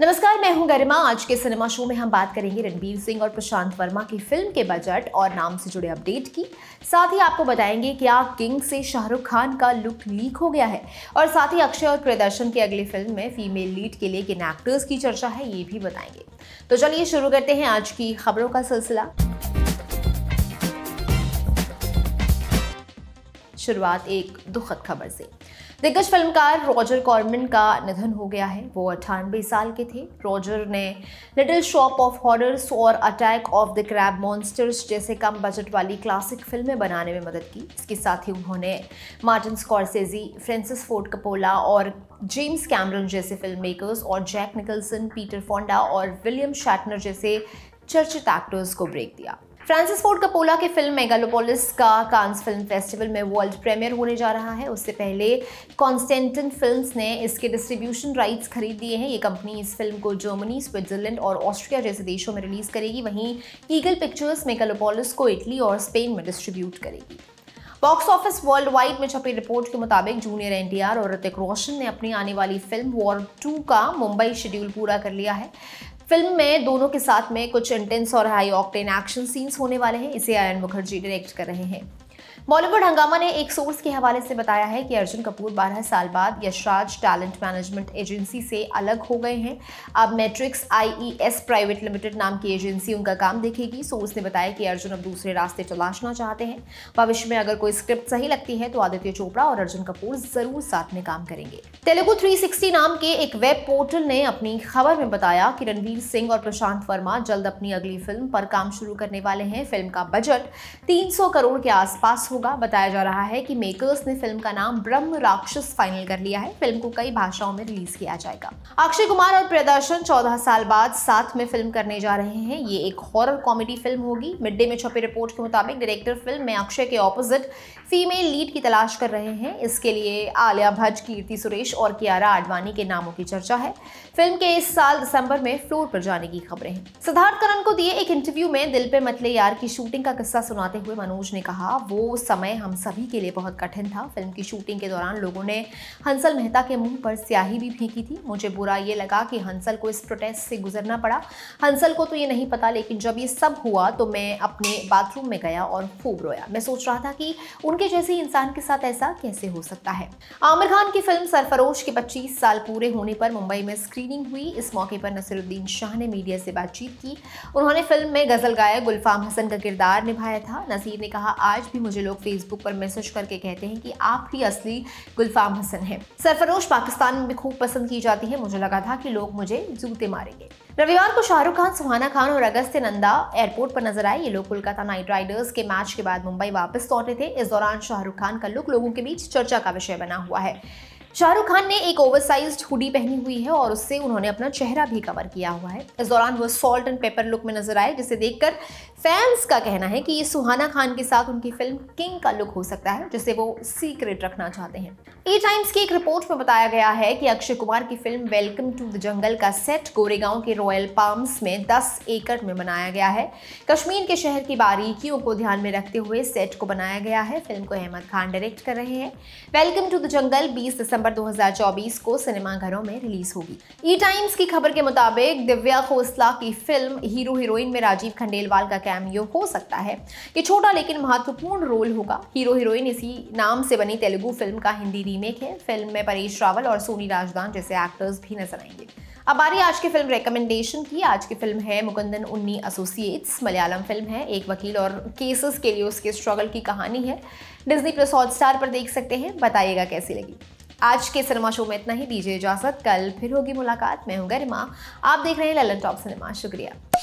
नमस्कार मैं हूं गरिमा आज के सिनेमा शो में हम बात करेंगे रणबीर सिंह और प्रशांत वर्मा की फिल्म के बजट और नाम से जुड़े अपडेट की साथ ही आपको बताएंगे क्या किंग से शाहरुख खान का लुक लीक हो गया है और साथ ही अक्षय और प्रदर्शन की अगली फिल्म में फीमेल लीड के लिए किन एक्टर्स की चर्चा है ये भी बताएंगे तो चलिए शुरू करते हैं आज की खबरों का सिलसिला शुरुआत एक दुखद खबर से दिग्गज फिल्मकार रॉजर कॉर्मिन का निधन हो गया है वो अट्ठानबे साल के थे रॉजर ने लिटिल शॉप ऑफ हॉरर्स और Attack of the Crab Monsters जैसे कम बजट वाली क्लासिक फिल्में बनाने में मदद की इसके साथ ही उन्होंने Martin Scorsese Francis Ford Coppola और जेम्स कैमरन जैसे फिल्म मेकर्स और जैक निकल्सन पीटर फोंडा और विलियम शैटनर जैसे चर्चित एक्टर्स को ब्रेक दिया फ्रांसिस फोर्ड कपोला की फिल्म मेगालोपोलिस का कांस फिल्म फेस्टिवल में वर्ल्ड प्रीमियर होने जा रहा है उससे पहले कॉन्स्टेंटन फिल्म्स ने इसके डिस्ट्रीब्यूशन राइट्स खरीद लिए हैं ये कंपनी इस फिल्म को जर्मनी स्विट्जरलैंड और ऑस्ट्रिया जैसे देशों में रिलीज़ करेगी वहीं ईगल पिक्चर्स मेगालोपोलिस को इटली और स्पेन में डिस्ट्रीब्यूट करेगी बॉक्स ऑफिस वर्ल्ड वाइड में छपी रिपोर्ट के मुताबिक जूनियर एन और ऋतिक रोशन ने अपनी आने वाली फिल्म वॉर टू का मुंबई शेड्यूल पूरा कर लिया है फिल्म में दोनों के साथ में कुछ इंटेंस और हाई ऑक्टेन एक्शन सीन्स होने वाले हैं इसे आयन मुखर्जी डायरेक्ट कर रहे हैं बॉलीवुड हंगामा ने एक सोर्स के हवाले से बताया है कि अर्जुन कपूर 12 साल बाद यशराज टैलेंट मैनेजमेंट एजेंसी से अलग हो गए हैं अब Matrix IES e private limited नाम की एजेंसी उनका काम देखेगी सोर्स ने बताया कि अर्जुन अब दूसरे रास्ते तलाशना चाहते हैं भविष्य में अगर कोई स्क्रिप्ट सही लगती है तो आदित्य चोपड़ा और अर्जुन कपूर जरूर साथ में काम करेंगे तेलुगु थ्री नाम के एक वेब पोर्टल ने अपनी खबर में बताया कि रणवीर सिंह और प्रशांत वर्मा जल्द अपनी अगली फिल्म पर काम शुरू करने वाले हैं फिल्म का बजट तीन करोड़ के आसपास ब्लास्ट होगा बताया जा रहा है कि मेकर्स ने फिल्म का नाम ब्रह्म राक्षस फाइनल कर लिया है फिल्म को कई भाषाओं में रिलीज किया जाएगा अक्षय कुमार और प्रियदर्शन चौदह साल बाद साथ में फिल्म करने जा रहे हैं ये एक हॉरर कॉमेडी फिल्म होगी मिड डे में छपी रिपोर्ट के मुताबिक डायरेक्टर फिल्म में अक्षय के ऑपोजिट फीमेल लीड की तलाश कर रहे हैं इसके लिए आलिया भट्ट कीर्ति सुरेश और कियारा आडवाणी के नामों की चर्चा है फिल्म के इस साल दिसंबर में फ्लोर पर जाने की खबरें हैं सिद्धार्थ करण को दिए एक इंटरव्यू में दिल पे मतले यार की शूटिंग का किस्सा सुनाते हुए मनोज ने कहा वो समय हम सभी के लिए बहुत कठिन था फिल्म की शूटिंग के दौरान लोगों ने हंसल मेहता के मुंह पर स्याही भी फेंकी थी मुझे बुरा ये लगा कि हंसल को इस प्रोटेस्ट से गुजरना पड़ा हंसल को तो ये नहीं पता लेकिन जब ये सब हुआ तो मैं अपने बाथरूम में गया और खूब रोया मैं सोच रहा था कि उनके जैसे इंसान के साथ ऐसा कैसे हो सकता है आमिर खान की फिल्म सरफरोश के पच्चीस साल पूरे होने पर मुंबई में स्क्रीनिंग हुई इस मौके पर नसरुद्दीन शाह ने मीडिया से बातचीत की उन्होंने फिल्म में गजल गायक गुलफाम हसन का किरदार निभाया था नसीर ने कहा आज भी मुझे लोग फेसबुक पर मैसेज करके कहते हैं कि आप ही असली गुलफाम हसन हैं सरफरोश पाकिस्तान में खूब पसंद की जाती है मुझे लगा था कि लोग मुझे जूते मारेंगे रविवार को शाहरुख खान सुहाना खान और अगस्त्य नंदा एयरपोर्ट पर नजर आए ये लोग कोलकाता नाइट राइडर्स के मैच के बाद मुंबई वापस लौटे थे इस दौरान शाहरुख खान का लुक लोगों के बीच चर्चा का विषय बना हुआ है शाहरुख खान ने एक ओवरसाइज्ड हुडी पहनी हुई है और उससे उन्होंने अपना चेहरा भी कवर किया हुआ है इस दौरान वो सॉल्ट एंड पेपर लुक में नजर आए जिसे देखकर फैंस का कहना है कि ये सुहाना खान के साथ उनकी फिल्म किंग का लुक हो सकता है जिसे वो सीक्रेट रखना चाहते हैं ए टाइम्स की एक रिपोर्ट में बताया गया है कि अक्षय कुमार की film Welcome to the Jungle का सेट गोरेगांव के रॉयल पाम्स में 10 एकड़ में बनाया गया है कश्मीर के शहर की बारीकियों को ध्यान में रखते हुए सेट को बनाया गया है फिल्म को अहमद खान डायरेक्ट कर रहे हैं वेलकम टू द जंगल 20 दिसंबर 2024 को सिनेमाघरों में रिलीज होगी ई टाइम्स की खबर के मुताबिक दिव्या खोसला की फिल्म हीरो हीरोइन में राजीव खंडेलवाल का कैमियो हो सकता है ये छोटा लेकिन महत्वपूर्ण रोल होगा हीरो हीरोइन इसी नाम से बनी तेलुगु फिल्म का हिंदी रीमेक है फिल्म में परेश रावल और सोनी राजदान जैसे एक्टर्स भी नजर आएंगे अब आ रही आज की फिल्म रिकमेंडेशन की आज की फिल्म है मुकुंदन उन्नी एसोसिएट्स मलयालम फिल्म है एक वकील और केसेस के लिए उसके स्ट्रगल की कहानी है डिज्नी प्लस हॉट स्टार पर देख सकते हैं बताइएगा कैसी लगी आज के सिनेमा शो में इतना ही दीजिए इजाजत कल फिर होगी मुलाकात मैं हूँ गरिमा आप देख रहे हैं ललन टॉप सिनेमा शुक्रिया